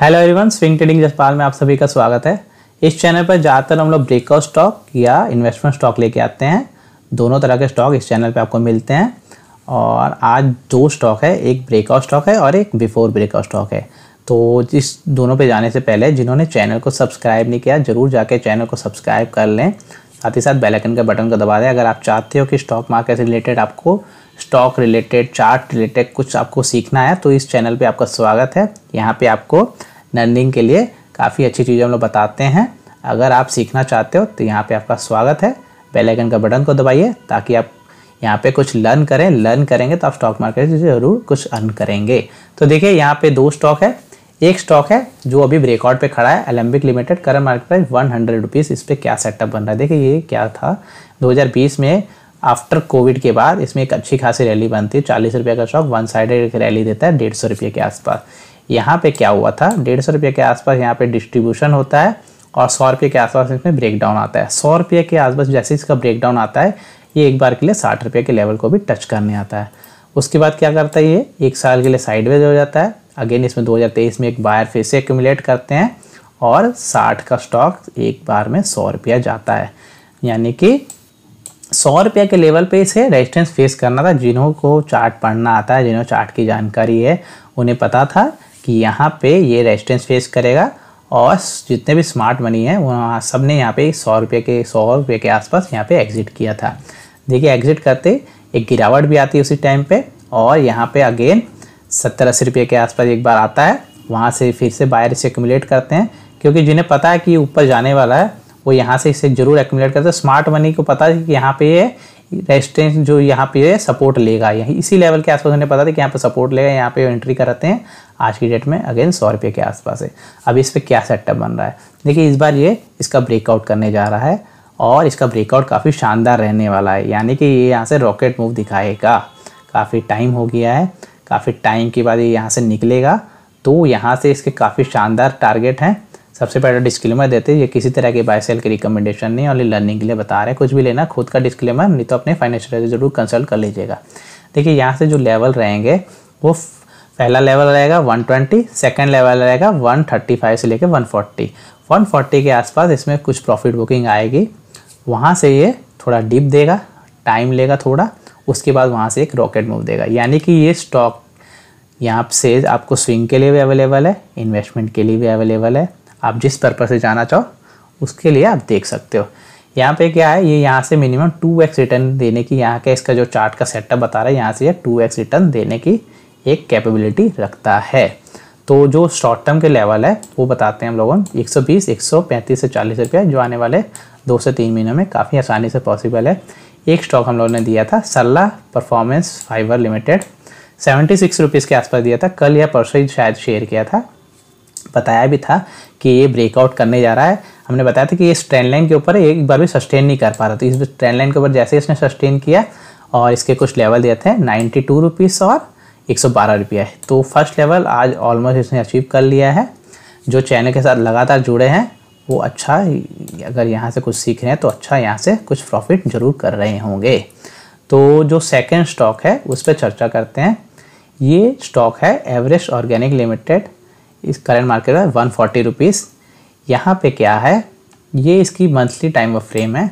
hello everyone swing trading Jaspal में आप सभी का स्वागत है इस चैनल पर ज़्यादातर हम लोग ब्रेकआउट स्टॉक या इन्वेस्टमेंट स्टॉक लेके आते हैं दोनों तरह के स्टॉक इस चैनल पे आपको मिलते हैं और आज दो स्टॉक है एक ब्रेकआउट स्टॉक है और एक बिफोर ब्रेकआउट स्टॉक है तो इस दोनों पे जाने से पहले जिन्होंने चैनल को सब्सक्राइब नहीं किया ज़रूर जाके चैनल को सब्सक्राइब कर लें साथ ही साथ बेलाइकन का बटन को दबा दें अगर आप चाहते हो कि स्टॉक मार्केट से रिलेटेड आपको स्टॉक रिलेटेड चार्ट रिलेटेड कुछ आपको सीखना है तो इस चैनल पे आपका स्वागत है यहाँ पे आपको लर्निंग के लिए काफ़ी अच्छी चीज़ें हम लोग बताते हैं अगर आप सीखना चाहते हो तो यहाँ पे आपका स्वागत है बेल आइकन का बटन को दबाइए ताकि आप यहाँ पे कुछ लर्न करें लर्न करेंगे तो आप स्टॉक मार्केट से ज़रूर कुछ अर्न करेंगे तो देखिए यहाँ पे दो स्टॉक है एक स्टॉक है जो अभी ब्रेकआउट पे खड़ा है Alembic limited current market price one hundred rupees इस पर क्या सेटअप बन रहा है देखिए ये क्या था 2020 में आफ्टर कोविड के बाद इसमें एक अच्छी खासी रैली बनती है चालीस रुपये का स्टॉक वन साइडेड एक रैली देता है डेढ़ सौ रुपये के आसपास यहाँ पे क्या हुआ था डेढ़ सौ रुपये के आसपास यहाँ पे डिस्ट्रीब्यूशन होता है और सौ रुपये के आसपास इसमें ब्रेकडाउन आता है सौ रुपये के आसपास जैसे इसका ब्रेकडाउन आता है ये एक बार के लिए साठ रुपये के लेवल को भी टच करने आता है उसके बाद क्या करता है ये एक साल के लिए साइडवेज हो जाता है अगेन इसमें दो में एक बायर फिर से एक्यूमुलेट करते हैं और साठ का स्टॉक एक बार में सौ रुपया जाता है यानी कि सौ रुपये के लेवल पे इसे रेजिस्टेंस फेस करना था जिन्हों को चार्ट पढ़ना आता है जिन्हों चार्ट की जानकारी है उन्हें पता था कि यहाँ पे ये रेजिस्टेंस फेस करेगा और जितने भी स्मार्ट मनी है वहाँ सब ने यहाँ पे सौ रुपये के सौ रुपये के आसपास यहाँ पे एग्ज़िट किया था देखिए एग्ज़िट करते एक गिरावट भी आती है उसी टाइम पर और यहाँ पर अगेन सत्तर अस्सी रुपये के आसपास एक बार आता है वहाँ से फिर से बायर से एकमुलेट करते हैं क्योंकि जिन्हें पता है कि ऊपर जाने वाला है वो यहाँ से इसे जरूर एक्यूमुलेट करते हैं स्मार्ट मनी को पता है कि यहाँ पे ये रेजिस्टेंस जो यहाँ पे सपोर्ट लेगा यही इसी लेवल के आसपास उन्हें पता था कि यहाँ पे सपोर्ट लेगा यहाँ पे एंट्री कराते हैं आज की डेट में अगेन सौ रुपये के आसपास है अब इस पर क्या सेटअप बन रहा है देखिए इस बार ये इसका ब्रेकआउट करने जा रहा है और इसका ब्रेकआउट काफ़ी शानदार रहने वाला है यानी कि ये यहाँ से रॉकेट मूव दिखाएगा काफ़ी टाइम हो गया है काफ़ी टाइम के बाद ये यहाँ से निकलेगा तो यहाँ से इसके काफ़ी शानदार टारगेट हैं सबसे पहले डिस्क्लेमर देते हैं ये किसी तरह की बाय सेल की रिकमेंडेशन नहीं ऑनली लर्निंग के लिए बता रहे हैं कुछ भी लेना खुद का डिस्क्लेमर नहीं तो अपने फाइनेंशियल जरूर कंसल्ट कर लीजिएगा देखिए यहाँ से जो लेवल रहेंगे वो पहला लेवल रहेगा 120 सेकेंड लेवल रहेगा 135 से लेकर 140 140 के आसपास इसमें कुछ प्रॉफिट बुकिंग आएगी वहाँ से ये थोड़ा डिप देगा टाइम लेगा थोड़ा उसके बाद वहाँ से एक रॉकेट मूव देगा यानी कि ये स्टॉक यहाँ से आपको स्विंग के लिए भी अवेलेबल है इन्वेस्टमेंट के लिए भी अवेलेबल है आप जिस पर्पज से जाना चाहो उसके लिए आप देख सकते हो यहाँ पे क्या है ये यहाँ से मिनिमम टू एक्स रिटर्न देने की यहाँ का इसका जो चार्ट का सेटअप बता रहा है यहाँ से ये टू एक्स रिटर्न देने की एक कैपेबिलिटी रखता है तो जो शॉर्ट टर्म के लेवल है वो बताते हैं हम लोगों एक सौ बीस एक सौ पैंतीस से चालीस रुपया जो आने वाले दो से तीन महीनों में काफ़ी आसानी से पॉसिबल है एक स्टॉक हम लोगों ने दिया था Sarla performance fibre limited seventy six rupees के आसपास दिया था कल या परसों ही शायद शेयर किया था बताया भी था कि ये ब्रेकआउट करने जा रहा है हमने बताया था कि ये स्ट्रेन लाइन के ऊपर एक बार भी सस्टेन नहीं कर पा रहा तो इस ट्रेन लाइन के ऊपर जैसे इसने सस्टेन किया और इसके कुछ लेवल दिए थे नाइन्टी टू रुपीज़ और एक सौ बारह रुपया है तो फर्स्ट लेवल आज ऑलमोस्ट इसने अचीव कर लिया है जो चैनल के साथ लगातार जुड़े हैं वो अच्छा अगर यहाँ से कुछ सीख रहे हैं तो अच्छा यहाँ से कुछ प्रॉफिट जरूर कर रहे होंगे तो जो सेकेंड स्टॉक है उस पर चर्चा करते हैं ये स्टॉक है एवरेस्ट ऑर्गेनिक लिमिटेड इस करेंट मार्केट में वन फोर्टी रुपीज़ यहाँ पर क्या है ये इसकी मंथली टाइम ऑफ फ्रेम है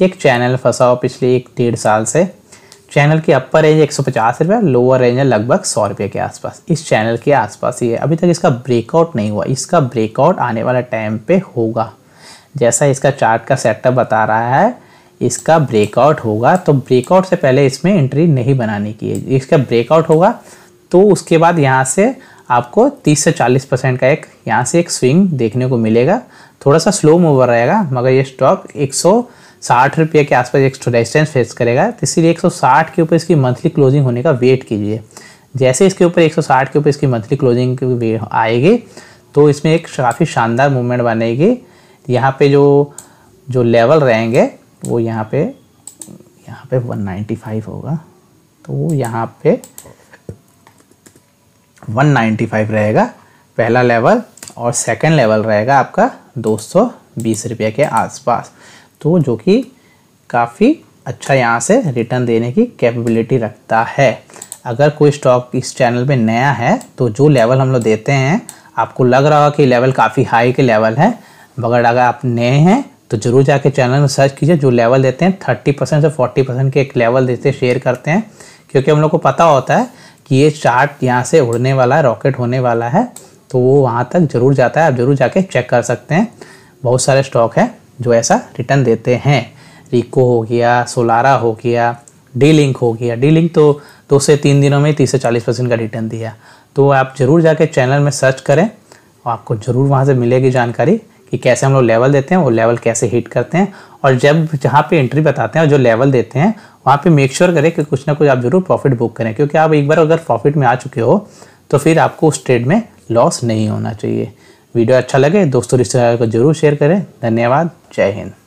ये एक चैनल फंसा हुआ पिछले एक डेढ़ साल से चैनल की अपर रेंज एक सौ पचास रुपये लोअर रेंज है लगभग सौ रुपये के आसपास इस चैनल के आसपास ही है अभी तक इसका ब्रेकआउट नहीं हुआ इसका ब्रेकआउट आने वाला टाइम पे होगा जैसा इसका चार्ट का सेटअप बता रहा है इसका ब्रेकआउट होगा तो ब्रेकआउट से पहले इसमें एंट्री नहीं बनाने की है इसका ब्रेकआउट होगा तो उसके बाद यहाँ से आपको 30 से 40 परसेंट का एक यहाँ से एक स्विंग देखने को मिलेगा थोड़ा सा स्लो मूवर रहेगा मगर ये स्टॉक एक साठ रुपये के आसपास एक रेजिस्टेंस फेस करेगा तो इसीलिए 160 के ऊपर इसकी मंथली क्लोजिंग होने का वेट कीजिए जैसे इसके ऊपर 160 के ऊपर इसकी मंथली क्लोजिंग आएगी तो इसमें एक काफ़ी शानदार मूवमेंट बनेगी यहाँ पे जो जो लेवल रहेंगे वो यहाँ पे यहाँ पे 195 होगा तो वो यहाँ पे 195 रहेगा पहला लेवल और सेकंड लेवल रहेगा आपका दो सौ रुपये के आसपास तो जो कि काफ़ी अच्छा यहाँ से रिटर्न देने की कैपेबिलिटी रखता है अगर कोई स्टॉक इस चैनल पे नया है तो जो लेवल हम लोग देते हैं आपको लग रहा होगा कि लेवल काफ़ी हाई के लेवल है मगर अगर आप नए हैं तो जरूर जाके चैनल में सर्च कीजिए जो लेवल देते हैं थर्टी परसेंट से फोर्टी परसेंट के एक लेवल देते शेयर करते हैं क्योंकि हम लोग को पता होता है कि ये चार्ट यहाँ से उड़ने वाला है रॉकेट होने वाला है तो वो वहाँ तक ज़रूर जाता है आप ज़रूर जाके चेक कर सकते हैं बहुत सारे स्टॉक हैं जो ऐसा रिटर्न देते हैं रिको हो गया सोलारा हो गया डी लिंक हो गया डी लिंक तो दो से तीन दिनों में तीस से चालीस परसेंट का रिटर्न दिया तो आप ज़रूर जाके चैनल में सर्च करें और आपको ज़रूर वहाँ से मिलेगी जानकारी कि कैसे हम लोग लेवल देते हैं वो लेवल कैसे हिट करते हैं और जब जहाँ पे एंट्री बताते हैं और जो लेवल देते हैं वहाँ पे मेक श्योर sure करें कि कुछ ना कुछ आप जरूर प्रॉफिट बुक करें क्योंकि आप एक बार अगर प्रॉफिट में आ चुके हो तो फिर आपको उस ट्रेड में लॉस नहीं होना चाहिए वीडियो अच्छा लगे दोस्तों रिश्तेदार को जरूर शेयर करें धन्यवाद जय हिंद